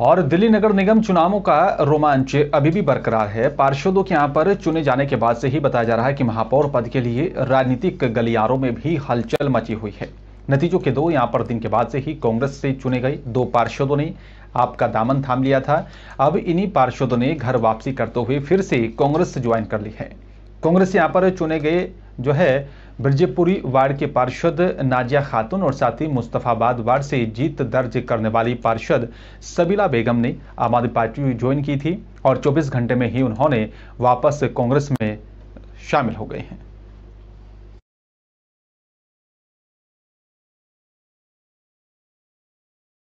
और दिल्ली नगर निगम चुनावों का रोमांच अभी भी बरकरार है पार्षदों के यहाँ पर चुने जाने के बाद से ही बताया जा रहा है कि महापौर पद के लिए राजनीतिक गलियारों में भी हलचल मची हुई है नतीजों के दो यहाँ पर दिन के बाद से ही कांग्रेस से चुने गए दो पार्षदों ने आपका दामन थाम लिया था अब इन्हीं पार्षदों ने घर वापसी करते हुए फिर से कांग्रेस ज्वाइन कर ली है कांग्रेस यहाँ पर चुने गए जो है ब्रजपुरी वार्ड के पार्षद नाजिया खातून और साथ ही मुस्तफ़ाबाद वार्ड से जीत दर्ज करने वाली पार्षद सबीला बेगम ने आम आदमी पार्टी ज्वाइन की थी और 24 घंटे में ही उन्होंने वापस कांग्रेस में शामिल हो गए हैं